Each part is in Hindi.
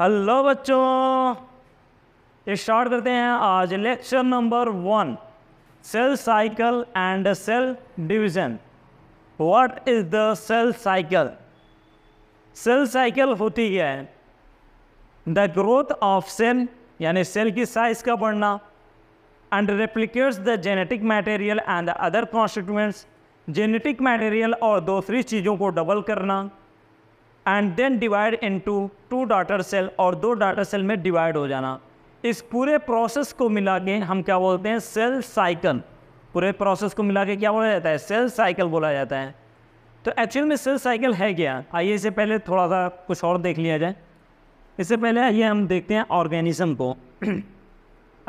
हेलो बच्चों स्टार्ट करते हैं आज lecture number one cell cycle and cell division what is the cell cycle cell cycle होती क्या है द ग्रोथ ऑफ सेल यानी सेल की साइज का बढ़ना and replicates the genetic material and the other constituents genetic material और दूसरी चीज़ों को डबल करना and then divide into two daughter cell और दो डाटर सेल में डिवाइड हो जाना इस पूरे प्रोसेस को मिला के हम क्या बोलते हैं सेल साइकिल पूरे प्रोसेस को मिला के क्या बोला जाता है सेल साइकिल बोला जाता है तो एक्चुअल में सेल साइकिल है क्या आइए इससे पहले थोड़ा सा कुछ और देख लिया जाए इससे पहले आइए हम देखते हैं ऑर्गेनिज्म को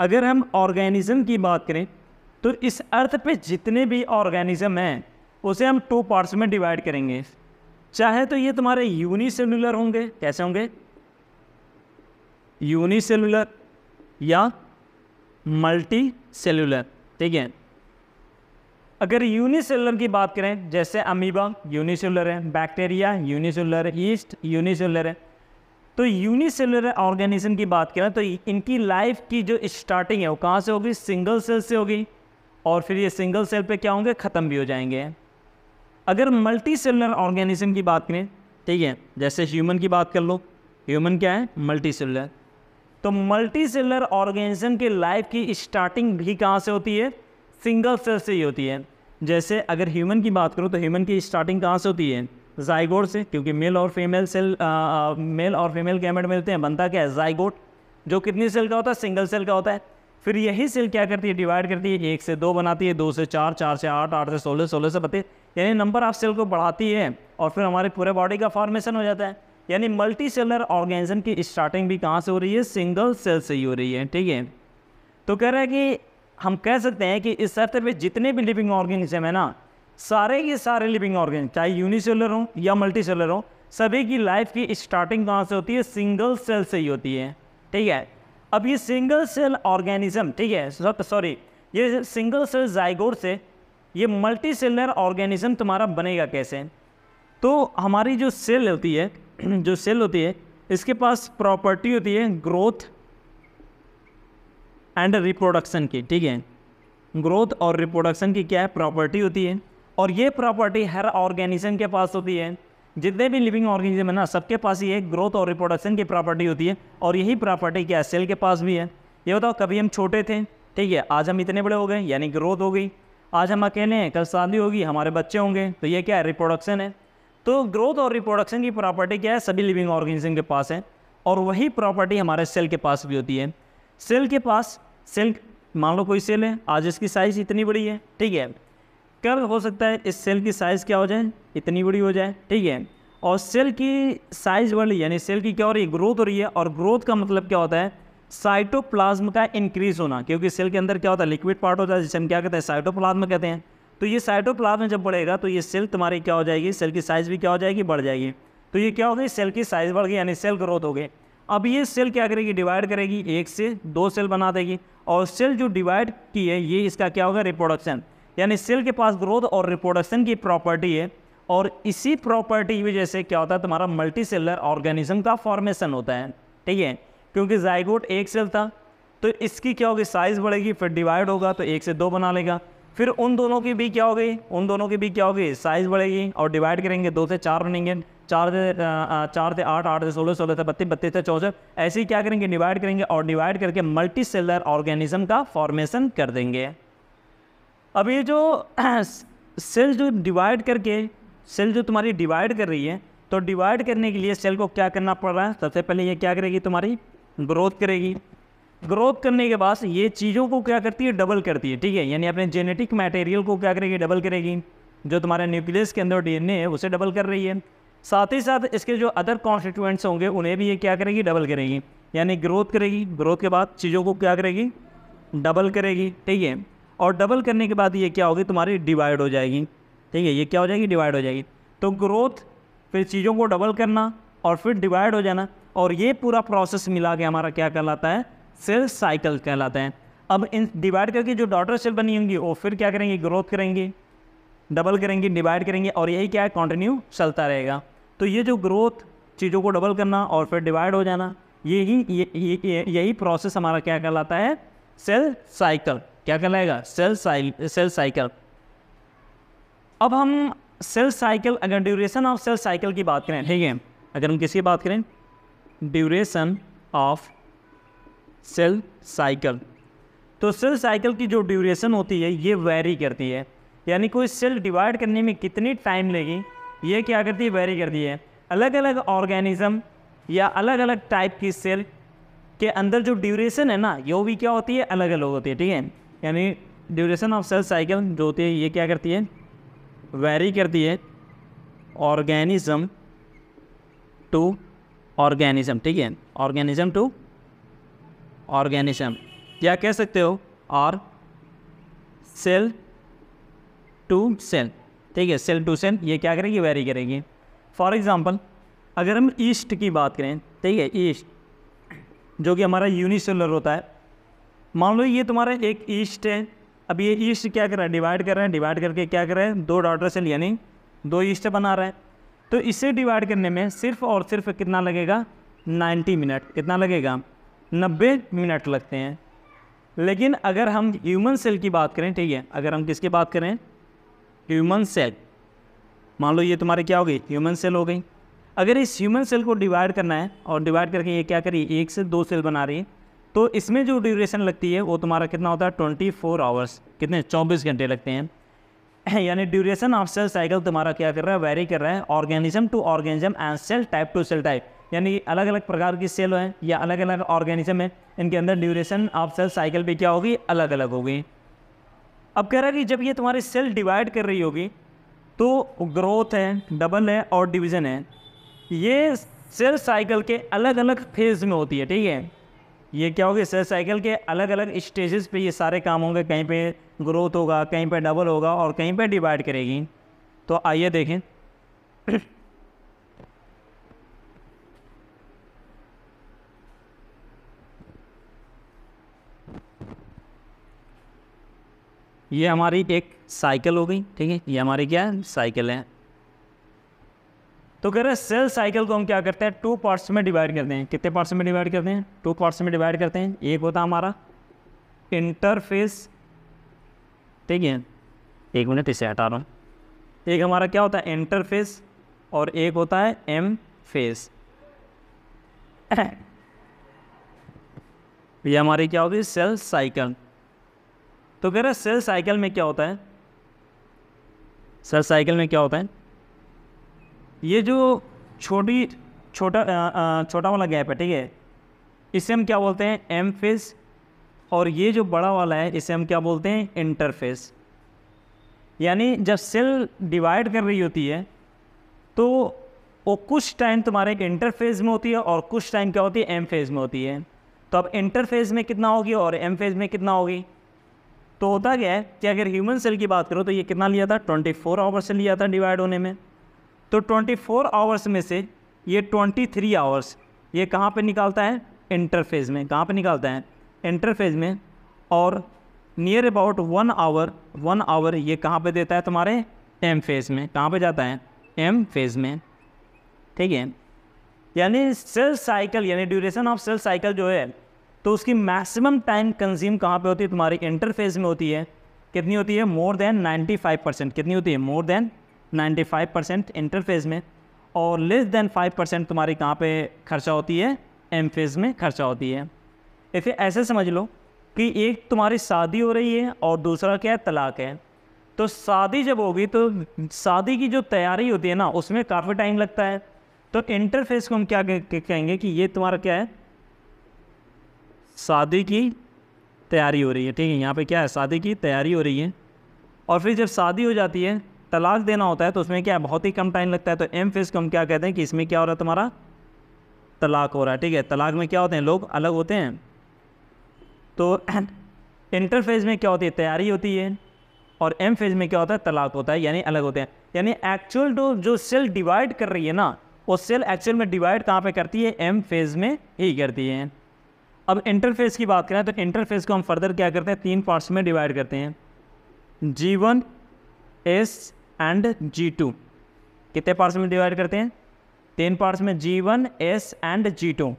अगर हम ऑर्गेनिज्म की बात करें तो इस अर्थ पे जितने भी ऑर्गेनिज्म हैं उसे हम टू पार्ट्स में डिवाइड करेंगे चाहे तो ये तुम्हारे यूनिसेलुलर होंगे कैसे होंगे यूनिसेलुलर या मल्टी सेलुलर ठीक है अगर यूनिसेलुलर की बात करें जैसे अमीबा यूनिसेलुलर है बैक्टीरिया यूनिसेलुलर ईस्ट यूनिसेलुलर है तो यूनिसेलुलर ऑर्गेनिज्म की बात करें तो इनकी लाइफ की जो स्टार्टिंग है वो कहाँ से होगी सिंगल सेल से होगी और फिर ये सिंगल सेल पे क्या होंगे ख़त्म भी हो जाएंगे अगर मल्टी सेलुलर ऑर्गेनिज्म की बात करें ठीक है जैसे ह्यूमन की बात कर लो ह्यूमन क्या है मल्टी सेलुलर तो मल्टी सेलुलर ऑर्गेनिज्म के लाइफ की स्टार्टिंग भी कहाँ से होती है सिंगल सेल से ही होती है जैसे अगर ह्यूमन की बात करूँ तो ह्यूमन की स्टार्टिंग कहाँ से होती है जाइगोड से क्योंकि मेल और फीमेल सेल आ, मेल और फीमेल गैमेट मिलते हैं बनता क्या है जाइगोड जो कितनी सेल का होता है सिंगल सेल का होता है फिर यही सेल क्या करती है डिवाइड करती है एक से दो बनाती है दो से चार चार से आठ आठ से सोलह सोलह से बत्तीस यानी नंबर ऑफ सेल को बढ़ाती है और फिर हमारे पूरे बॉडी का फॉर्मेशन हो जाता है यानी मल्टी सेलर ऑर्गेनिज्म की स्टार्टिंग भी कहाँ से हो रही है सिंगल सेल से ही हो रही है ठीक है तो कह रहे हैं कि हम कह सकते हैं कि इस सर्त पर जितने भी लिविंग ऑर्गेनिज्म है ना सारे के सारे लिविंग ऑर्गेन चाहे यूनिसेलर हो या मल्टी सेलर हो सभी की लाइफ की स्टार्टिंग कहाँ से होती है सिंगल सेल से ही होती है ठीक है अब ये सिंगल सेल ऑर्गेनिज्म ठीक है सॉरी ये सिंगल सेल जाइगोर से ये मल्टी सेलर ऑर्गेनिज्म तुम्हारा बनेगा कैसे तो हमारी जो सेल होती है जो सेल होती है इसके पास प्रॉपर्टी होती है ग्रोथ एंड रिप्रोडक्शन की ठीक है ग्रोथ और रिप्रोडक्शन की क्या है प्रॉपर्टी होती है और ये प्रॉपर्टी हर ऑर्गेनिज्म के पास होती है जितने भी लिविंग ऑर्गेनिज्म है ना सबके पास ही एक ग्रोथ और रिप्रोडक्शन की प्रॉपर्टी होती है और यही प्रॉपर्टी क्या सेल के पास भी है ये बताओ कभी हम छोटे थे ठीक है आज हम इतने बड़े हो गए यानी ग्रोथ हो गई आज हम अकेले हैं कल शादी होगी हमारे बच्चे होंगे तो ये क्या है रिप्रोडक्शन है तो ग्रोथ और रिप्रोडक्शन की प्रॉपर्टी क्या है सभी लिविंग ऑर्गेनिज्म के पास है और वही प्रॉपर्टी हमारे सेल के पास भी होती है सेल के पास सेल मान लो कोई सेल है आज इसकी साइज़ इतनी बड़ी है ठीक है कब हो सकता है इस सेल की साइज़ क्या हो जाए इतनी बड़ी हो जाए ठीक है और सेल की साइज़ बढ़ रही यानी सेल की क्या हो रही है ग्रोथ हो रही है और ग्रोथ का मतलब क्या होता है साइटोप्लाज्म का इंक्रीज होना क्योंकि सेल के अंदर क्या होता है लिक्विड पार्ट होता है जिसे हम क्या कहते हैं साइटोप्लाज्म कहते हैं तो ये साइटोप्लाज्म जब बढ़ेगा तो ये सेल तुम्हारी क्या हो जाएगी सेल की साइज़ भी क्या हो जाएगी बढ़ जाएगी तो ये क्या हो गई सेल की साइज़ बढ़ गई यानी सेल ग्रोथ हो गई अब ये सेल क्या करेगी डिवाइड करेगी एक से दो सेल बना देगी और सेल जो डिवाइड की है ये इसका क्या होगा रिप्रोडक्शन यानी सेल के पास ग्रोथ और रिप्रोडक्शन की प्रॉपर्टी है और इसी प्रॉपर्टी की वजह से क्या होता है तुम्हारा मल्टी सेलर ऑर्गेनिज्म का फॉर्मेशन होता है ठीक है क्योंकि जाइगोट एक सेल था तो इसकी क्या होगी साइज़ बढ़ेगी फिर डिवाइड होगा तो एक से दो बना लेगा फिर उन दोनों की भी क्या हो गई उन दोनों की भी क्या होगी साइज़ बढ़ेगी और डिवाइड करेंगे दो से चार बनेंगे चार से चार से आठ आठ से सोलह सोलह से बत्तीस बत्तीस से चौसठ ऐसे ही क्या करेंगे डिवाइड करेंगे और डिवाइड करके मल्टी सेलर ऑर्गेनिज्म का फॉर्मेशन कर देंगे अब ये जो सेल जो डिवाइड करके सेल जो तुम्हारी डिवाइड कर रही है तो डिवाइड करने के लिए सेल को क्या करना पड़ रहा है सबसे पहले ये क्या करेगी तुम्हारी ग्रोथ करेगी ग्रोथ करने के बाद ये चीज़ों को क्या करती है डबल करती है ठीक है यानी अपने जेनेटिक मटेरियल को क्या करेगी डबल करेगी जो तुम्हारे न्यूक्लियस के अंदर डीएनए है उसे डबल कर रही है साथ ही साथ इसके जो अदर कॉन्स्टिट्यूएंट्स होंगे उन्हें भी ये क्या करेगी डबल करेगी यानी ग्रोथ करेगी ग्रोथ के बाद चीज़ों को क्या करेगी डबल करेगी ठीक है और डबल करने के बाद ये क्या होगी तुम्हारी डिवाइड हो जाएगी ठीक है ये क्या हो जाएगी डिवाइड हो जाएगी तो ग्रोथ फिर चीज़ों को डबल करना और फिर डिवाइड हो जाना और ये पूरा प्रोसेस मिला के हमारा क्या कहलाता है सेल साइकिल कहलाता है अब इन डिवाइड करके जो डॉटर सेल बनी होंगी वो फिर क्या करेंगे ग्रोथ करेंगे डबल करेंगे डिवाइड करेंगे और यही क्या है कंटिन्यू चलता रहेगा तो ये जो ग्रोथ चीज़ों को डबल करना और फिर डिवाइड हो जाना यही यही प्रोसेस हमारा क्या कहलाता है सेल साइकिल क्या कहलाएगा सेल साइकिल सेल साइकिल अब हम सेल साइकिल अगर ड्यूरेशन ऑफ सेल साइकिल की बात करें ठीक है अगर हम किसी की बात करें ड्यूरेशन ऑफ सेल साइकिल तो सेल साइकिल की जो ड्यूरेशन होती है ये वेरी करती है यानी कोई सेल डिवाइड करने में कितनी टाइम लेगी ये क्या करती है वेरी करती है अलग अलग ऑर्गेनिज़म या अलग अलग टाइप की सेल के अंदर जो ड्यूरेशन है ना यो भी क्या होती है अलग अलग होती है ठीक है यानी ड्यूरेशन ऑफ सेल साइकिल जो होती है ये क्या करती है वेरी करती है ऑर्गेनिज्म टू ऑर्गेनिज्म ठीक है ऑर्गेनिज्म टू ऑर्गेनिज्म या कह सकते हो और सेल टू सेल ठीक है सेल टू सेल ये क्या करेगी वेरी करेगी फॉर एग्ज़ाम्पल अगर हम ईस्ट की बात करें ठीक है ईस्ट जो कि हमारा यूनिसेलर होता है मान लो ये तुम्हारा एक ईस्ट है अब ये ईस्ट क्या कर रहा है डिवाइड कर रहे हैं डिवाइड करके क्या कर रहे हैं दो डॉटर सेल यानी दो ईस्ट बना रहा है तो इसे डिवाइड करने में सिर्फ और सिर्फ कितना लगेगा 90 मिनट कितना लगेगा 90 मिनट लगते हैं लेकिन अगर हम ह्यूमन सेल की बात करें ठीक है अगर हम किसकी बात करें ह्यूमन सेल मान लो ये तुम्हारी क्या हो गई ह्यूमन सेल हो गई अगर इस ह्यूमन सेल को डिवाइड करना है और डिवाइड करके ये क्या करिए एक से दो सेल बना रही है तो इसमें जो ड्यूरेशन लगती है वो तुम्हारा कितना होता है ट्वेंटी फोर आवर्स कितने चौबीस घंटे लगते हैं यानी ड्यूरेशन ऑफ सेल साइकिल तुम्हारा क्या कर रहा है वेरी कर रहा है organism to organism and cell type to cell type यानी अलग अलग प्रकार की सेल हैं या अलग अलग ऑर्गेनिज्म है इनके अंदर ड्यूरेशन ऑफ सेल साइकिल भी क्या होगी अलग अलग होगी अब कह रहा है कि जब ये तुम्हारी सेल डिवाइड कर रही होगी तो ग्रोथ है डबल है और डिवीज़न है ये सेल साइकिल के अलग अलग फेज़ में होती है ठीक है ये क्या होगा सेल साइकिल के अलग अलग स्टेजेस पे ये सारे काम होंगे कहीं पे ग्रोथ होगा कहीं पे डबल होगा और कहीं पे डिवाइड करेगी तो आइए देखें ये हमारी एक साइकिल हो गई ठीक है ये हमारी क्या साइकिल है तो कह रहे हैं सेल साइकिल को हम क्या करते हैं टू पार्ट्स में डिवाइड करते हैं कितने पार्ट्स में डिवाइड करते हैं टू पार्ट्स में डिवाइड करते हैं एक होता हमारा इंटरफेस ठीक है एक मिनट इसे हटा रहा हूँ एक हमारा क्या होता है इंटरफेस और एक होता है एम फेस ये हमारी क्या होती है सेल साइकिल तो कह रहे हैं सेल साइकिल में क्या होता है सेल साइकिल में क्या होता है ये जो छोटी छोटा छोटा वाला गैप है ठीक है इसे हम क्या बोलते हैं एम फेस और ये जो बड़ा वाला है इसे हम क्या बोलते हैं इंटरफेस यानी जब सेल डिवाइड कर रही होती है तो वो कुछ टाइम तुम्हारे एक इंटरफेज में होती है और कुछ टाइम क्या होती है एम फेज में होती है तो अब इंटरफेस में कितना होगी और एम फेज में कितना होगी तो होता क्या है कि अगर ह्यूमन सेल की बात करो तो ये कितना लिया था 24 फोर आवर्स से लिया था डिवाइड होने में तो 24 आवर्स में से ये 23 आवर्स ये कहाँ पे निकालता है इंटरफेज में कहाँ पे निकालता है इंटरफेज में और near about one hour one hour ये कहाँ पे देता है तुम्हारे एम फेज में कहाँ पे जाता है एम फेज में ठीक है यानी सेल साइकिल यानी ड्यूरेशन ऑफ सेल साइकिल जो है तो उसकी मैक्सिमम टाइम कंज्यूम कहाँ पे होती है तुम्हारी इंटरफेज में होती है कितनी होती है मोर देन 95 परसेंट कितनी होती है मोर देन 95 परसेंट इंटरफेज में और लेस देन 5 परसेंट तुम्हारी कहाँ पे खर्चा होती है एम फेज़ में खर्चा होती है इसे ऐसे समझ लो कि एक तुम्हारी शादी हो रही है और दूसरा क्या है तलाक है तो शादी जब होगी तो शादी की जो तैयारी होती है ना उसमें काफ़ी टाइम लगता है तो इंटरफेस को हम क्या कहेंगे कि ये तुम्हारा क्या है शादी की तैयारी हो रही है ठीक है यहाँ पे क्या है शादी की तैयारी हो रही है और फिर जब शादी हो जाती है तलाक देना होता है तो उसमें क्या है बहुत ही कम टाइम लगता है तो एम फेज को हम क्या कहते हैं कि इसमें क्या हो रहा है तुम्हारा तलाक हो रहा है ठीक है तलाक में क्या होते हैं लोग अलग होते हैं तो इंटरफेज में क्या होती है तैयारी होती है और एम फेज में क्या होता है तलाक होता है यानी अलग होते हैं यानी एक्चुअल जो जो सेल डिवाइड कर रही है ना वो सेल एक्चुअल में डिवाइड कहाँ पे करती है एम फेज में ही करती है अब इंटरफेस की बात करें तो इंटरफेस को हम फर्दर क्या करते हैं तीन पार्ट्स में डिवाइड करते हैं G one S and G two कितने पार्ट्स में डिवाइड करते हैं तीन पार्ट्स में G one S and G two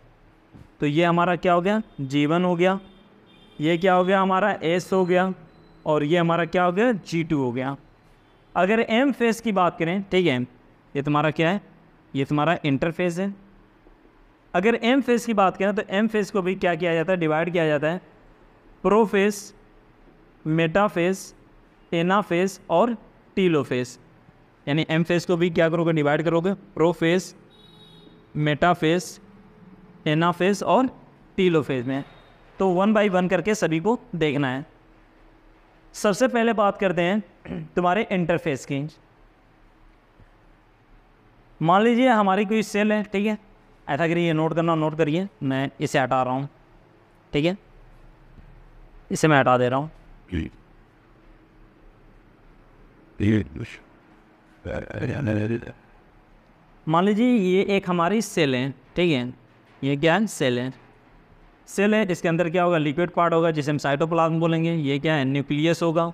तो ये हमारा क्या हो गया जी वन हो गया ये क्या हो गया हमारा एस हो गया और ये हमारा क्या हो गया जी टू हो गया अगर एम फेस की बात करें ठीक है ये तुम्हारा क्या है ये तुम्हारा इंटरफेस है अगर एम फेस की बात करें तो एम फेस को भी क्या किया जाता है डिवाइड किया जाता है प्रोफेस मेटाफेस एनाफेस और टीलो फेस यानी एम फेस को भी क्या करोगे डिवाइड करोगे prophase metaphase anaphase और टीलो फेस में तो वन बाई वन करके सभी को देखना है सबसे पहले बात करते हैं तुम्हारे इंटरफेस की मान लीजिए हमारी कोई सेल है ठीक है ऐसा करिए नोट करना नोट करिए मैं इसे हटा रहा हूँ ठीक है इसे मैं हटा दे रहा हूँ मान लीजिए ये एक हमारी सेल है ठीक है ये क्या है सेल है सेल है इसके अंदर क्या होगा लिक्विड पार्ट होगा जिसे हम साइटोप्लाज्म बोलेंगे ये क्या है न्यूक्लियस होगा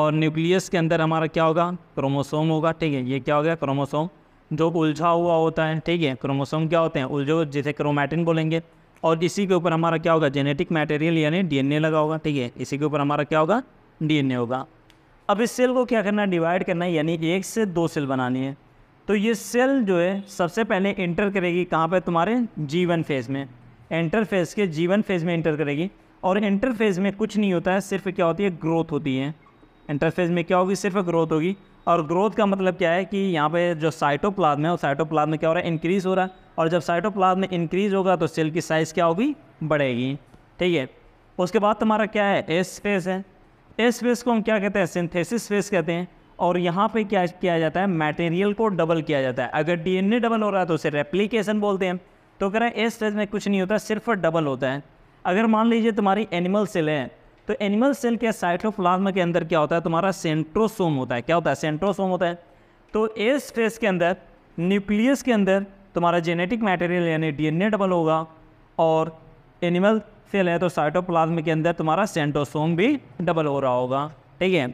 और न्यूक्लियस के अंदर हमारा क्या होगा क्रोमोसोम होगा ठीक है ये क्या हो गया क्रोमोसोम जो उलझा हुआ होता है ठीक है क्रोमोसोम क्या होते हैं उलझो जिसे क्रोमैटिन बोलेंगे और इसी के ऊपर हमारा क्या होगा जेनेटिक मटेरियल यानी डीएनए लगा होगा ठीक है इसी के ऊपर हमारा क्या होगा डीएनए होगा अब इस सेल को क्या करना है डिवाइड करना है यानी कि एक से दो सेल बनानी है तो ये सेल जो है सबसे पहले इंटर करेगी कहाँ पर तुम्हारे जी वन फेज़ में एंटर फेज़ के जी वन फेज़ में इंटर करेगी और इंटर फेज़ में कुछ नहीं होता है सिर्फ क्या होती है ग्रोथ होती है इंटर फेज़ में क्या होगी सिर्फ ग्रोथ होगी और ग्रोथ का मतलब क्या है कि यहाँ पे जो साइटोप्लाज्म है वो साइटोप्लाज्म में क्या हो रहा है इंक्रीज़ हो रहा है और जब साइटोप्लाज्म में इंक्रीज़ होगा तो सेल की साइज़ क्या होगी बढ़ेगी ठीक है उसके बाद तुम्हारा क्या है एस फेज़ है इस फेस को हम क्या कहते हैं सिंथेसिस फेस कहते हैं और यहाँ पे क्या किया जाता है मटेरियल को डबल किया जाता है अगर डीएनए डबल हो रहा है तो उसे रेप्लीकेशन बोलते हैं तो कह रहे हैं इस फेज में कुछ नहीं होता सिर्फ डबल होता है अगर मान लीजिए तुम्हारी एनिमल सेल है तो एनिमल सेल के साइटोप्लाज्म के अंदर क्या होता है तुम्हारा सेंट्रोसोम होता है क्या होता है सेंट्रोसोम होता है तो इस फेस के अंदर न्यूक्लियस के अंदर तुम्हारा जेनेटिक मटेरियल यानी डीएनए डबल होगा और एनिमल सेल है तो साइटोप्लाज्म के अंदर तुम्हारा सेंटोसोम भी डबल हो रहा होगा ठीक है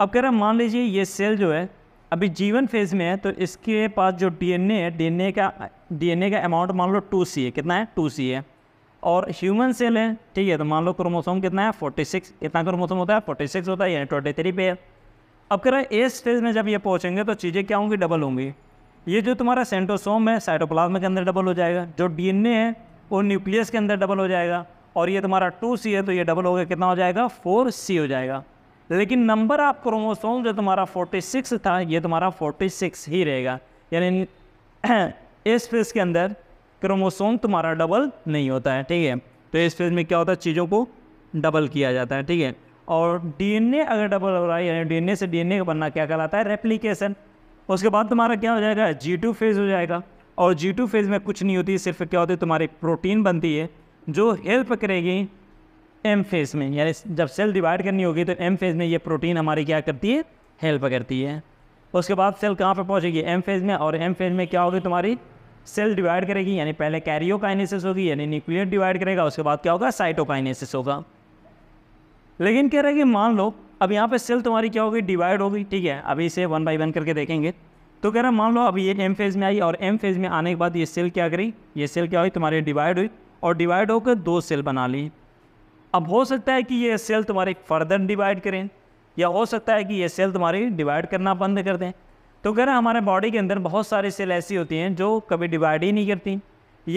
अब कह हैं मान लीजिए ये सेल जो है अभी जीवन फेज में है तो इसके पास जो डीएनए है डीएनए का डीएनए का अमाउंट मान लो टू सी है कितना है टू सी है और ह्यूमन सेल है ठीक है तो मान लो क्रोमोसोम कितना है फोर्टी सिक्स कितना क्रोमोसोम होता है फोर्टी सिक्स होता है यानी ट्वेंटी थ्री पे है अब कह रहा है इस फेज में जब ये पहुँचेंगे तो चीज़ें क्या होंगी डबल होंगी ये जो तुम्हारा सेंटोसोम है साइटोप्लाज्म के अंदर डबल हो जाएगा जो डीएनए है वो न्यूक्लियस के अंदर डबल हो जाएगा और ये तुम्हारा टू सी है तो ये डबल हो गया कितना हो जाएगा फोर सी हो जाएगा लेकिन नंबर ऑफ क्रोमोसोम जो तुम्हारा फोर्टी सिक्स था ये तुम्हारा फोर्टी सिक्स ही रहेगा यानी इस फेज के अंदर क्रोमोसोम तुम्हारा डबल नहीं होता है ठीक है तो इस फेज में क्या होता है चीज़ों को डबल किया जाता है ठीक है और डीएनए अगर डबल हो रहा है यानी डीएनए से डीएनए का बनना क्या कहलाता है रेप्लीकेशन उसके बाद तुम्हारा क्या हो जाएगा जी टू फेज हो जाएगा और जी टू फेज़ में कुछ नहीं होती सिर्फ क्या होती है तुम्हारी प्रोटीन बनती है जो हेल्प करेगी एम फेज़ में यानी जब सेल डिवाइड करनी होगी तो एम फेज़ में ये प्रोटीन हमारी क्या करती है हेल्प करती है उसके बाद सेल कहाँ पर पहुँचेगी एम फेज़ में और एम फेज़ में क्या होगी तुम्हारी सेल डिवाइड करेगी यानी पहले कैरियो होगी यानी न्यूक्लियर डिवाइड करेगा उसके बाद क्या होगा साइटोकाइनेसिस होगा लेकिन कह रहे हैं कि मान लो अब यहाँ पे सेल तुम्हारी क्या होगी डिवाइड होगी ठीक है अभी इसे वन बाई वन करके देखेंगे तो कह रहा मान लो अब ये एम फेज़ में आई और एम फेज़ में आने के बाद ये सेल क्या करी ये सेल क्या हुई तुम्हारी डिवाइड हुई और डिवाइड होकर दो सेल बना ली अब हो सकता है कि ये सेल तुम्हारे फर्दर डिवाइड करें या हो सकता है कि ये सेल तुम्हारी डिवाइड करना बंद कर दें तो कह रहा हमारे बॉडी के अंदर बहुत सारी सेल ऐसी होती हैं जो कभी डिवाइड ही नहीं करती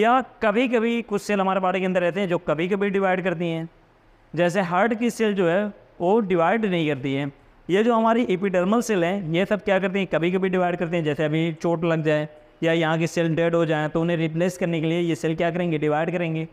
या कभी कभी कुछ सेल हमारे बॉडी के अंदर रहते हैं जो कभी कभी डिवाइड करती हैं जैसे हार्ट की सेल जो है वो डिवाइड नहीं करती है ये जो हमारी एपिडर्मल सेल हैं ये सब क्या करते हैं कभी कभी डिवाइड करते हैं जैसे अभी चोट लग जाए या यहाँ की सेल डेड हो जाए तो उन्हें रिप्लेस करने के लिए ये सेल क्या करेंगे डिवाइड करेंगे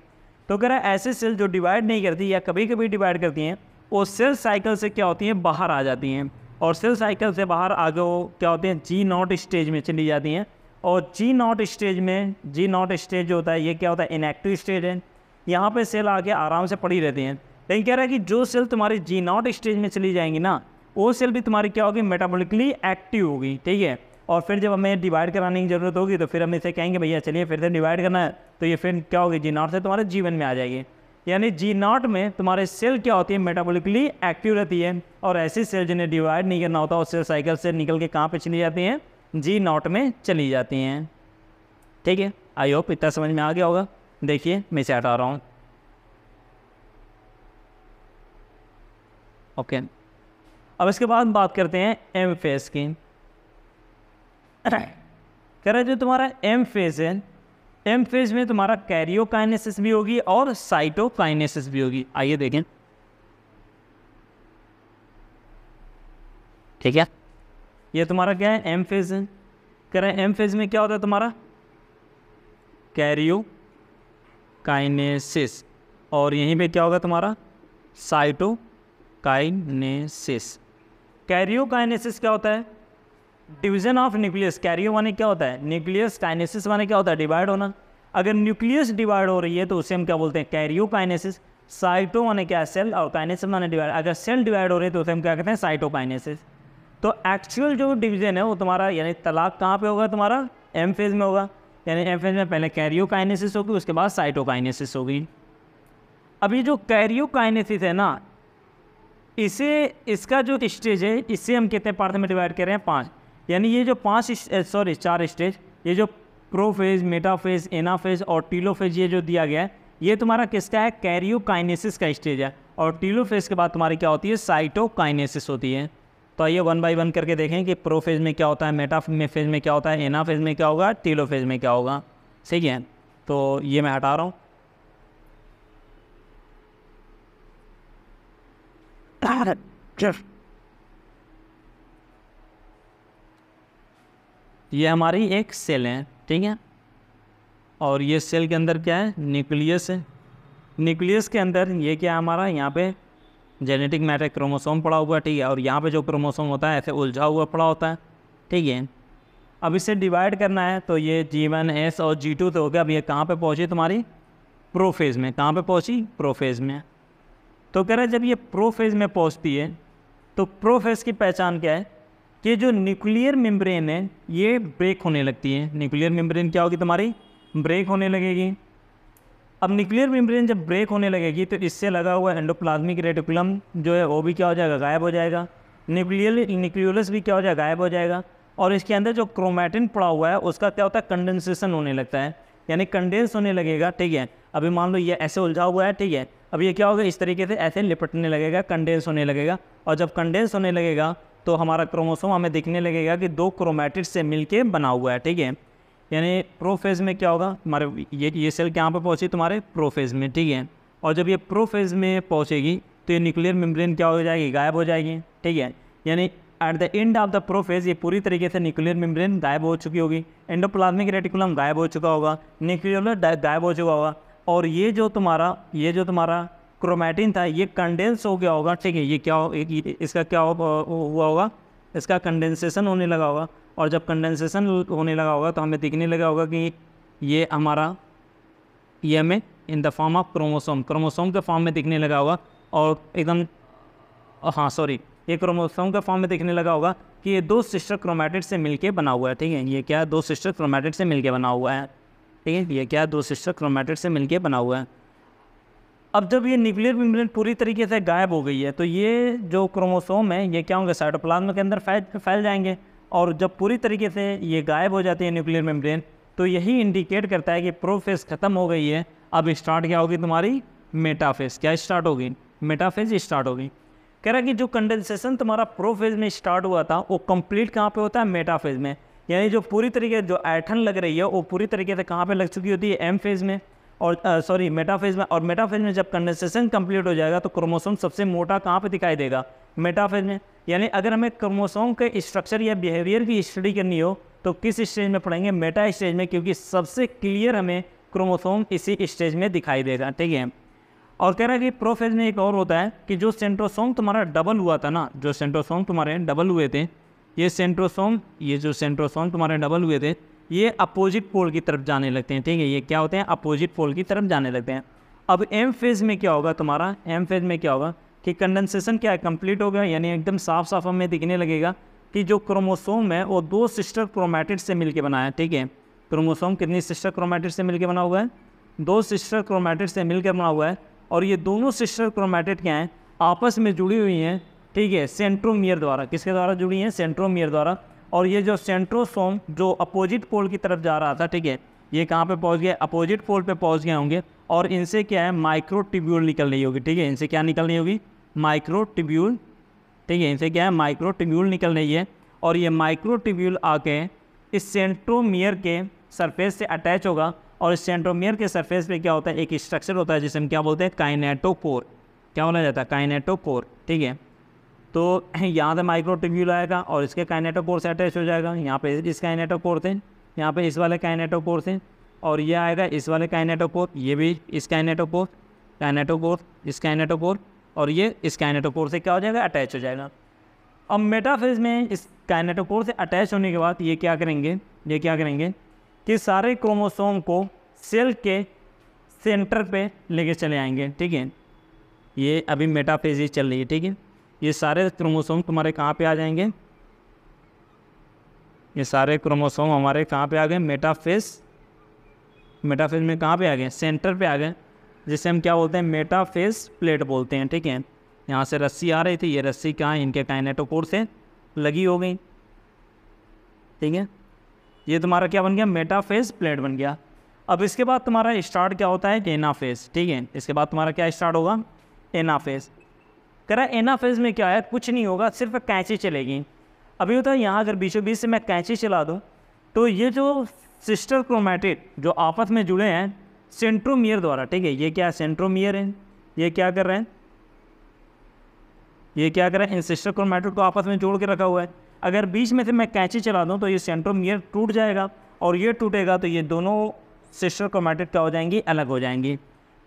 तो कह रहा है ऐसे सेल जो डिवाइड नहीं करती या कभी कभी डिवाइड करती हैं वो सेल साइकिल से क्या होती हैं बाहर आ जाती हैं और सेल साइकिल से बाहर आगे वो क्या होते हैं जी नॉट स्टेज में चली जाती हैं और जी नॉट स्टेज में जी नॉट स्टेज जो होता है ये क्या होता है इनएक्टिव स्टेज है यहाँ पर सेल आके आराम से पड़ी रहती हैं लेकिन कह रहा है कि जो सेल तुम्हारी जी नॉट स्टेज में चली जाएंगी ना वो सेल भी तुम्हारी क्या होगी मेटाबॉलिकली एक्टिव होगी ठीक है और फिर जब हमें डिवाइड कराने की ज़रूरत होगी तो फिर हम इसे कहेंगे भैया चलिए फिर से डिवाइड करना है तो ये फिर क्या होगी जी नॉट से तुम्हारे जीवन में आ जाएगी यानी जी नॉट में तुम्हारे सेल क्या होती है मेटाबॉलिकली एक्टिव रहती है और ऐसी सेल जिन्हें डिवाइड नहीं करना होता उस सेल साइकिल से निकल के कहाँ पर चली जाती हैं जी नॉट में चली जाती हैं ठीक है आई होप इतना समझ में आ गया होगा देखिए मैं इसे हटा रहा हूँ ओके okay. अब इसके बाद बात करते हैं एम फेज की कह रहे जो तुम्हारा एम फेज है एम फेज में तुम्हारा कैरियोकाइनेसिस भी होगी और साइटोकाइनेसिस भी होगी आइए देखें ठीक है ये तुम्हारा क्या है एम फेज है कह रहे हैं एम फेज में क्या होता है तुम्हारा कैरियो काइनेसिस और यहीं पे क्या होगा तुम्हारा साइटोकाइनेसिस कैरियोकाइनेसिस क्या होता है डिवीजन ऑफ न्यूक्लियस कैरियो माने क्या होता है न्यूक्लियस काइनेसिस माने क्या होता है डिवाइड होना अगर न्यूक्लियस डिवाइड हो रही है तो उसे हम क्या बोलते हैं कैरियोकाइनेसिस साइटो माने क्या है सेल और काइनेसिस माने डिवाइड अगर सेल डिवाइड हो रही है तो उसे हम क्या कहते हैं साइटोकाइनेसिस तो एक्चुअल जो डिवीजन है वो तुम्हारा यानी तलाक कहाँ पे होगा तुम्हारा एम फेज में होगा यानी एम फेज में पहले कैरियोकाइनेसिस होगी उसके बाद साइटोकाइनेसिस होगी अब ये जो कैरियोकाइनेसिस है ना इसे इसका जो स्टेज है इससे हम हैं पार्थ में डिवाइड कर रहे हैं पाँच यानी ये जो पाँच सॉरी चार स्टेज ये जो प्रोफेज मेटाफेज एनाफेज और टीलोफेज ये जो दिया गया है ये तुम्हारा किसका है कैरियोकाइनेसिस का स्टेज है और टीलोफेज के बाद तुम्हारी क्या होती है साइटोकाइनेसिस होती है तो आइए वन बाई वन करके देखें कि प्रोफेज में क्या होता है मेटाफेज में क्या होता है एनाफेज में क्या होगा टीलोफेज में क्या होगा सही है तो ये मैं हटा रहा हूँ it. just ये हमारी एक सेल है ठीक है और ये सेल के अंदर क्या है न्यूक्लियस है न्यूक्लियस के अंदर ये क्या है हमारा यहाँ पे जेनेटिक मैटर क्रोमोसोम पड़ा हुआ है ठीक है और यहाँ पे जो क्रोमोसोम होता है ऐसे उलझा हुआ पड़ा होता है ठीक है अब इसे डिवाइड करना है तो ये जी वन एस और जी टू तो हो गया अब ये कहाँ पे पहुँची तुम्हारी प्रोफेज में कहाँ पे पहुँची प्रोफेज में तो कह रहे हैं जब ये प्रोफेज में पहुंचती है तो प्रोफेज की पहचान क्या है कि जो न्यूक्लियर मेम्ब्रेन है ये ब्रेक होने लगती है न्यूक्लियर मेम्ब्रेन क्या होगी तुम्हारी ब्रेक होने लगेगी अब न्यूक्लियर मेम्ब्रेन जब ब्रेक होने लगेगी तो इससे लगा हुआ एंडोप्लाज्मिक रेटिकुलम जो है वो भी क्या हो जाएगा गायब हो जाएगा न्यूक्लियर न्यूक्लियोलस भी क्या हो जाएगा गायब हो जाएगा और इसके अंदर जो क्रोमेटिन पड़ा हुआ है उसका क्या होता है कंडेंसेशन होने लगता है यानी कंडेंस होने लगेगा ठीक है अभी मान लो ये ऐसे उलझा हुआ है ठीक है अब ये क्या होगा इस तरीके से ऐसे लिपटने लगेगा कंडेंस होने लगेगा और जब कंडेंस होने लगेगा तो हमारा क्रोमोसोम हमें दिखने लगेगा कि दो क्रोमेटिड से मिलके बना हुआ है ठीक है यानी प्रोफेज में क्या होगा हमारे ये ये सेल कहाँ पर पहुँची तुम्हारे प्रोफेज में ठीक है और जब ये प्रोफेज में पहुँचेगी तो ये न्यूक्लियर मेम्ब्रेन क्या हो जाएगी गायब हो जाएगी ठीक है यानी at the end of the prophase ये पूरी तरीके से न्यूक्लियर मेम्ब्रेन गायब हो चुकी होगी एंडोप्लाज्मिक रेटिकुलम गायब हो चुका होगा न्यूक्लियर गायब हो चुका होगा और ये जो तुम्हारा ये जो तुम्हारा क्रोमेटिन था ये कंडेंस हो गया होगा ठीक है ये क्या हो इसका क्या हुआ होगा इसका कंडेंसेशन होने लगा होगा और जब कंडेंसेशन होने लगा होगा तो हमें दिखने लगा होगा कि ये हमारा ये हमें in the form of chromosome chromosome के फॉर्म में दिखने लगा होगा और एकदम हाँ सॉरी ये क्रोमोसोम के फॉर्म में दिखने लगा होगा कि ये दो सिस्टर क्रोमेटिड से मिलके बना हुआ है ठीक है ये क्या है दो सिस्टर क्रोमेटिड से मिलके बना हुआ है ठीक है ये क्या दो सिस्टर क्रोमेटिड से मिलके बना हुआ है अब जब ये न्यूक्लियर मिम्ब्रेन पूरी तरीके से गायब हो गई है तो ये जो क्रोमोसोम है ये क्या होंगे साइटोप्लाज्म के अंदर फैल फैल जाएंगे और जब पूरी तरीके से ये गायब हो जाती है न्यूक्लियर मेम्ब्रेन तो यही इंडिकेट करता है कि प्रोफेस ख़त्म हो गई है अब स्टार्ट क्या होगी तुम्हारी मेटाफेस क्या स्टार्ट होगी मेटाफेज स्टार्ट होगी कह रहा कि जो कंडेंसेशन तुम्हारा प्रोफेज में स्टार्ट हुआ था वो कंप्लीट कहाँ पे होता है मेटाफेज में यानी जो पूरी तरीके जो ऐठन लग रही है वो पूरी तरीके से कहाँ पे लग चुकी होती है एम फेज़ में और सॉरी मेटाफेज में और मेटाफेज में जब कंडेंसेशन कंप्लीट हो जाएगा तो क्रोमोसोम सबसे मोटा कहाँ पे दिखाई देगा मेटाफेज में यानी अगर हमें क्रोमोसोम के स्ट्रक्चर या बिहेवियर की स्टडी करनी हो तो किस स्टेज में पढ़ेंगे मेटा स्टेज में क्योंकि सबसे क्लियर हमें क्रोमोसोम इसी स्टेज में दिखाई देगा ठीक है और कह रहा है कि प्रोफेज में एक और होता है कि जो सेंट्रोसोम तुम्हारा डबल हुआ था ना जो सेंट्रोसोम तुम्हारे डबल हुए थे ये सेंट्रोसोम ये जो सेंट्रोसोम तुम्हारे डबल हुए थे ये अपोजिट पोल की तरफ जाने लगते हैं ठीक है ये क्या होते हैं अपोजिट पोल की तरफ जाने लगते हैं अब एम फेज़ में क्या होगा तुम्हारा एम फेज़ में क्या होगा कि कंडेंसेशन क्या है कम्प्लीट हो गया यानी एकदम साफ साफ हमें दिखने लगेगा कि जो क्रोमोसोम है वो दो सिस्टर क्रोमैटिड से मिलकर बना है ठीक है क्रोमोसोम कितनी सिस्टर क्रोमैटिड से मिलकर बना हुआ है दो सिस्टर क्रोमैटिड से मिलकर बना हुआ है और ये दोनों सिस्टर क्रोमैटिड क्या हैं आपस में जुड़ी हुई हैं ठीक है सेंट्रोमियर द्वारा किसके द्वारा जुड़ी है सेंट्रोमियर द्वारा और ये जो सेंट्रोसोम जो अपोजिट पोल की तरफ जा रहा था ठीक है ये कहाँ पे पहुँच गए अपोजिट पोल पे पहुँच गए होंगे और इनसे क्या है माइक्रोटिब्यूल निकल रही होगी ठीक है इनसे क्या निकल रही होगी माइक्रोटिब्यूल ठीक है इनसे क्या है माइक्रोटिब्यूल निकल रही है और ये माइक्रोटिब्यूल आके इस सेंट्रोमियर के सरफेस से अटैच होगा और इस सेंट्रोमियर के सरफेस पे क्या होता है एक स्ट्रक्चर होता है जिसे हम क्या बोलते हैं काइनेटोपोर क्या बोला जाता है काइनेटोपोर ठीक है तो यहाँ से माइक्रो ट्यूब्यूल आएगा और इसके काइनेटोपोर से अटैच हो जाएगा यहाँ पे इस काइनेटोपोर से यहाँ पे इस वाले काइनेटोपोर से और ये आएगा इस वाले काइनेटोपोर ये भी इस काइनेटोपोर काइनेटोपोर इस काइनेटोपोर और ये इस काइनेटोपोर से क्या हो जाएगा अटैच हो जाएगा अब मेटाफेज में इस काइनेटोपोर से अटैच होने के बाद ये क्या करेंगे ये क्या करेंगे कि सारे क्रोमोसोम को सेल के सेंटर पर लेके चले आएंगे ठीक है ये अभी मेटाफेज ही चल रही है ठीक है ये सारे क्रोमोसोम तुम्हारे कहाँ पे आ जाएंगे ये सारे क्रोमोसोम हमारे कहाँ पे आ गए मेटाफेस मेटाफेस में कहाँ पे आ गए सेंटर पे आ गए जिसे हम क्या बोलते हैं मेटाफेस प्लेट बोलते हैं ठीक है यहाँ से रस्सी आ रही थी ये रस्सी कहाँ इनके काइनेटोकोर से लगी हो गई ठीक है ये तुम्हारा क्या बन गया मेटाफेस प्लेट बन गया अब इसके बाद तुम्हारा स्टार्ट क्या होता है एनाफेस ठीक है इसके बाद तुम्हारा क्या स्टार्ट होगा एनाफेस कह रहा है एना फेज में क्या है कुछ नहीं होगा सिर्फ कैंची चलेगी अभी होता है यहाँ अगर बीचों बीच से मैं कैंची चला दूँ तो ये जो सिस्टर क्रोमेटिड जो आपस में जुड़े हैं सेंट्रोमियर द्वारा ठीक है ये क्या सेंट्रोमियर है ये क्या कर रहे हैं ये क्या कर रहे हैं इन सिस्टर क्रोमेटिड को आपस में जोड़ के रखा हुआ है अगर बीच में से मैं कैंची चला दूँ तो ये सेंट्रोमियर टूट जाएगा और ये टूटेगा तो ये दोनों सिस्टर क्रोमेटिड क्या हो जाएंगी अलग हो जाएंगी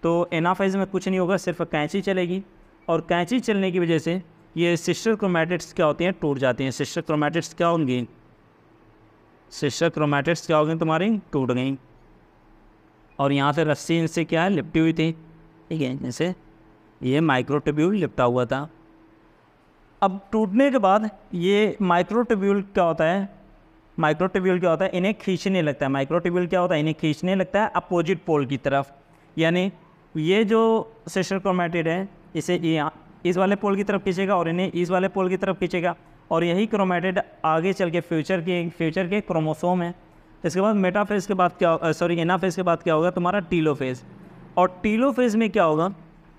तो एनाफाइज में कुछ नहीं होगा सिर्फ कैंची चलेगी और कैंची चलने की वजह से ये सिस्टर क्रोमैटिड्स क्या होते हैं टूट जाते हैं सिस्टर क्रोमैटिड्स क्या होंगी सिस्टर क्रोमैटिड्स क्या हो गई तुम्हारी टूट गई और यहाँ से रस्सी इनसे क्या है लिपटी हुई थी ठीक है जैसे ये माइक्रोट्यूब्यूल लिपटा हुआ था अब टूटने के बाद ये माइक्रोट्यूब्यूल क्या होता है माइक्रोट्यूब्यूल क्या होता है इन्हें खींचने लगता है माइक्रोट्यूब्यूल क्या होता है इन्हें खींचने लगता है अपोजिट पोल की तरफ यानी ये जो सिस्टर क्रोमेटेड है इसे यहाँ इस वाले पोल की तरफ खींचेगा और इन्हें इस वाले पोल की तरफ खींचेगा और यही क्रोमेटेड आगे चल के फ्यूचर के फ्यूचर के क्रोमोसोम है इसके बाद मेटाफेज के बाद क्या सॉरी एनाफेज के बाद क्या होगा तुम्हारा टीलोफेज और टीलोफेज में क्या होगा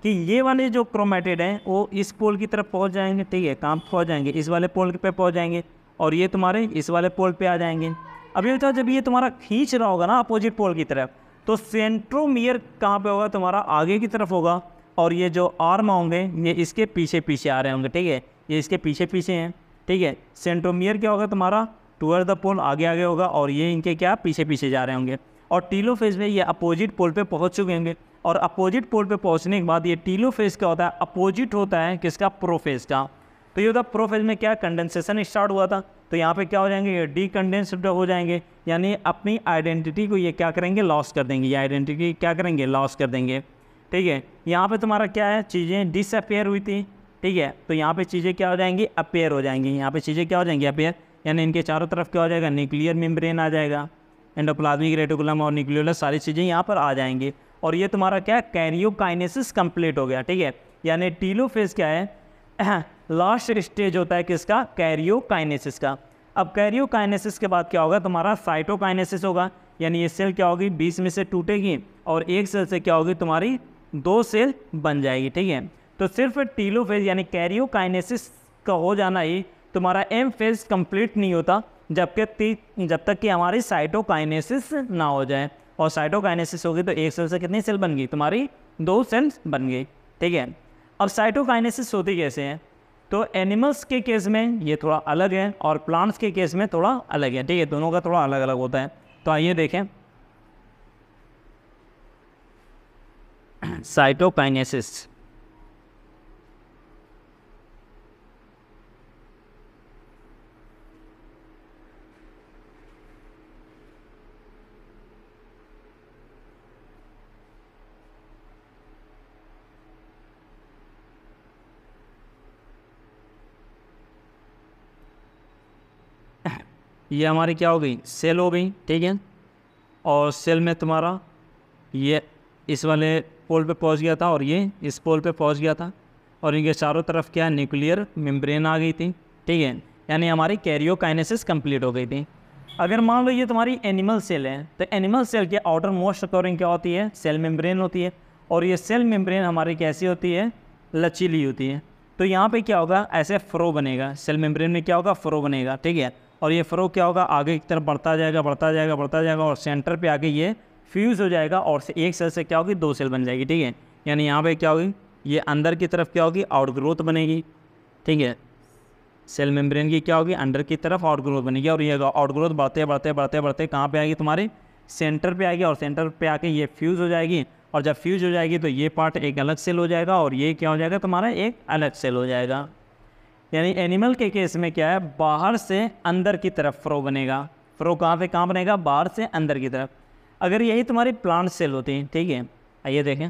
कि ये वाले जो क्रोमेटेड हैं वो इस पोल की तरफ पहुंच जाएंगे ठीक है काम पहुंच जाएंगे इस वाले पोल पे पहुंच जाएंगे और ये तुम्हारे इस वाले पोल पे आ जाएंगे अभी बताओ जब ये तुम्हारा खींच रहा होगा ना अपोजिट पोल की तरफ तो सेंट्रोमियर कहाँ पे होगा तुम्हारा आगे की तरफ होगा और ये जो आर्म होंगे ये इसके पीछे पीछे आ रहे होंगे ठीक है ये इसके पीछे पीछे हैं ठीक है सेंट्रोमियर क्या होगा तुम्हारा टूअर द पोल आगे आगे होगा और ये इनके क्या पीछे पीछे जा रहे होंगे और टीलो फेज में ये अपोजिट पोल पे पहुंच चुके होंगे और अपोजिट पोल पे पहुंचने के बाद ये टीलो फेज क्या होता है अपोजिट होता है किसका प्रोफेज का तो ये होता है प्रोफेज में क्या कंडेंसेशन स्टार्ट हुआ था तो यहाँ पे क्या हो जाएंगे ये डी कंडेंसड हो जाएंगे यानी अपनी आइडेंटिटी को ये क्या करेंगे लॉस कर देंगे ये आइडेंटिटी क्या करेंगे लॉस कर देंगे ठीक है यहाँ पे तुम्हारा क्या है चीज़ें डिसअपेयर हुई थी ठीक है तो यहाँ पे चीज़ें क्या हो जाएंगी अपेयर हो जाएंगी यहाँ पे चीज़ें क्या हो जाएंगी अपेयर यानी इनके चारों तरफ क्या हो जाएगा न्यूक्लियर मेम्ब्रेन आ जाएगा एंडोप्लाज्मिक रेटिकुलम और न्यूक्लियोलस सारी चीज़ें यहाँ पर आ जाएंगी और ये तुम्हारा क्या है कैरियोकाइनेसिस कम्प्लीट हो गया ठीक है यानी टीलो फेज क्या है लास्ट स्टेज होता है किसका कैरियोकाइनेसिस का अब कैरियोकाइनेसिस के बाद क्या होगा तुम्हारा साइटोकाइनेसिस होगा यानी ये सेल क्या होगी बीस में से टूटेगी और एक सेल से क्या होगी तुम्हारी दो सेल बन जाएगी ठीक है तो सिर्फ टीलो फेज यानी कैरियोकाइनेसिस का हो जाना ही तुम्हारा एम फेज कंप्लीट नहीं होता जबकि जब तक कि हमारी साइटोकाइनेसिस ना हो जाए और साइटोकाइनेसिस होगी तो एक सेल से कितनी सेल बन गई तुम्हारी दो सेल्स बन गई ठीक है अब साइटोकाइनेसिस होती कैसे है तो एनिमल्स के केस में ये थोड़ा अलग है और प्लांट्स के केस में थोड़ा अलग है ठीक है दोनों का थोड़ा अलग अलग होता है तो आइए देखें साइटोकाइनेसिस ये हमारी क्या हो गई सेल हो गई ठीक है और सेल में तुम्हारा ये इस वाले पोल पे पहुंच गया था और ये इस पोल पे पहुंच गया था और इनके चारों तरफ क्या न्यूक्लियर मेम्ब्रेन आ गई थी ठीक है यानी हमारी कैरियो काइनेसिस कंप्लीट हो गई थी अगर मान लो ये तुम्हारी एनिमल सेल है तो एनिमल सेल के आउटर मोस्ट कवरिंग क्या होती है सेल मेम्ब्रेन होती है और ये सेल मेम्ब्रेन हमारी कैसी होती है लचीली होती है तो यहाँ पे क्या होगा ऐसे फ्रो बनेगा सेल मेम्ब्रेन में क्या होगा फ्रो बनेगा ठीक है और ये फ्रो क्या होगा आगे की तरफ बढ़ता जाएगा बढ़ता जाएगा बढ़ता जाएगा और सेंटर पे आगे ये फ्यूज़ हो जाएगा और से एक सेल से क्या होगी दो सेल बन जाएगी ठीक है यानी यहाँ पे क्या होगी ये अंदर की तरफ क्या होगी आउट ग्रोथ बनेगी ठीक है सेल मेम्ब्रेन की क्या होगी अंडर की तरफ आउट ग्रोथ बनेगी और ये आउट ग्रोथ बढ़ते बढ़ते बढ़ते बढ़ते कहाँ पर आएगी तुम्हारे सेंटर पे आएगी और सेंटर पे आके ये फ्यूज़ हो जाएगी और जब फ्यूज हो जाएगी तो ये पार्ट एक अलग सेल हो जाएगा और ये क्या हो जाएगा तुम्हारा एक अलग सेल हो जाएगा यानी एनिमल के केस में क्या है बाहर से अंदर की तरफ फ्रो बनेगा फ्रो कहाँ से कहाँ बनेगा बाहर से अंदर की तरफ अगर यही तुम्हारी प्लांट सेल होती हैं ठीक है आइए देखें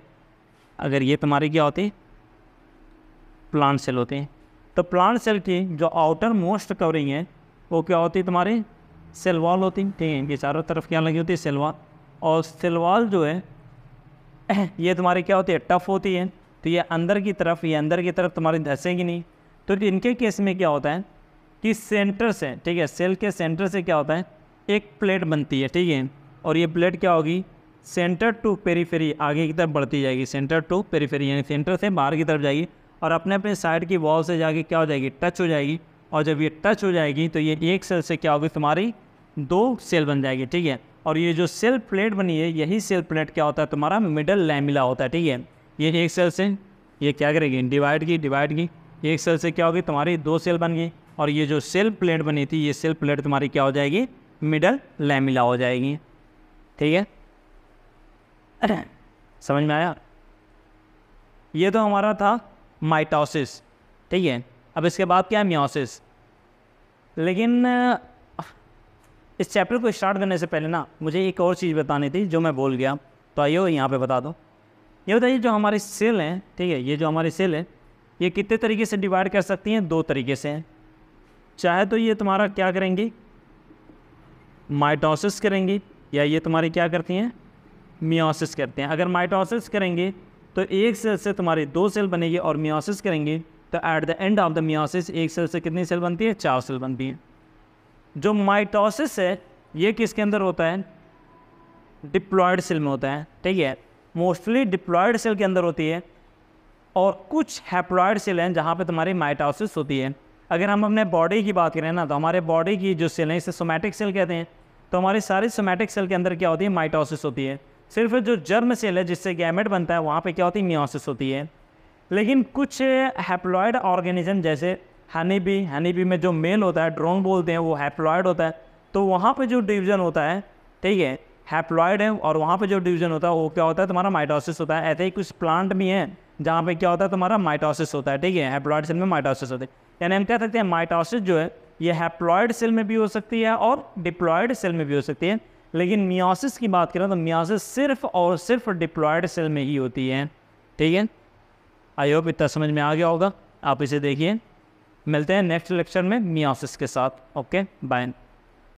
अगर ये तुम्हारी क्या होती है प्लांट सेल होती है तो प्लांट सेल की जो आउटर मोस्ट कवरिंग है वो क्या होती है तुम्हारी सेलवाल होती है ठीक है ये चारों तरफ क्या लगी होती है सेलवाल और सेलवाल जो है ये तुम्हारी क्या होती है टफ होती है तो ये अंदर की तरफ ये अंदर की तरफ तुम्हारी धसेगी नहीं तो इनके केस में क्या होता है कि सेंटर से ठीक है सेल के सेंटर से क्या होता है एक प्लेट बनती है ठीक है और ये प्लेट क्या होगी सेंटर टू पेरीफेरी आगे की तरफ बढ़ती जाएगी सेंटर टू पेरीफेरी यानी सेंटर से बाहर की तरफ जाएगी और अपने अपने साइड की वॉल से जाके क्या हो जाएगी टच हो जाएगी और जब ये टच हो जाएगी तो ये एक सेल से क्या होगी तुम्हारी दो सेल बन जाएगी ठीक है और ये जो सेल प्लेट बनी है यही सेल प्लेट क्या होता है तुम्हारा मिडल लैमिला होता है ठीक है ये एक सेल से ये क्या करेगी डिवाइड की डिवाइड की एक सेल से क्या होगी तुम्हारी दो सेल बन गई और ये जो सेल प्लेट बनी थी ये सेल प्लेट तुम्हारी क्या हो जाएगी मिडल लैमिला हो जाएगी ठीक है समझ में आया ये तो हमारा था माइटोसिस ठीक है अब इसके बाद क्या है म्योसिस लेकिन इस चैप्टर को स्टार्ट करने से पहले ना मुझे एक और चीज़ बतानी थी जो मैं बोल गया तो आइयो यहाँ पे बता दो ये बताइए जो हमारी सेल हैं ठीक है ये जो हमारी सेल है ये कितने तरीके से डिवाइड कर सकती हैं दो तरीके से हैं चाहे तो ये तुम्हारा क्या करेंगी माइटोसिस करेंगी या ये तुम्हारी क्या करती हैं मियोसिस करते हैं अगर माइटोसिस करेंगे तो एक सेल से तुम्हारी दो सेल बनेगी और मियोसिस करेंगे तो at the end of the meiosis एक सेल से कितनी सेल बनती है चार सेल बनती हैं जो माइटोसिस है ये किसके अंदर होता है डिप्लॉयड सेल में होता है ठीक है मोस्टली डिप्लॉयड सेल के अंदर होती है और कुछ हैप्लॉयड सेल हैं जहाँ पे तुम्हारी माइटोसिस होती है अगर हम अपने बॉडी की बात करें ना तो हमारे बॉडी की जो सेल हैं इसे सोमैटिक सेल कहते हैं तो हमारी सारी सोमैटिक सेल के अंदर क्या होती है माइटोसिस होती है सिर्फ जो जर्म सेल है जिससे गैमेट बनता है वहाँ पे क्या होती है मियोसिस होती है लेकिन कुछ हैप्लॉयड ऑर्गेनिज्म जैसे हनी बी हनी बी में जो मेल होता है ड्रोन बोलते हैं वो हैप्लॉयड होता है तो वहाँ पर जो डिवीज़न होता है ठीक है हैप्लॉयड है और वहाँ पर जो डिवीज़न होता है वो क्या होता है तुम्हारा माइटोसिस होता है ऐसे ही कुछ प्लांट भी हैं जहाँ पे क्या होता है तुम्हारा माइटोसिस होता है ठीक है हैप्लॉयड सेल में माइटोसिस होते है यानी हम कह सकते हैं माइटोसिस जो है ये हैप्लॉयड सेल में भी हो सकती है और डिप्लॉयड सेल में भी हो सकती है लेकिन मियासिस की बात करें तो मियासिस सिर्फ और सिर्फ डिप्लॉयड सेल में ही होती है ठीक है आई होप इतना समझ में आ गया होगा आप इसे देखिए मिलते हैं नेक्स्ट लेक्चर में मियासिस के साथ ओके बाय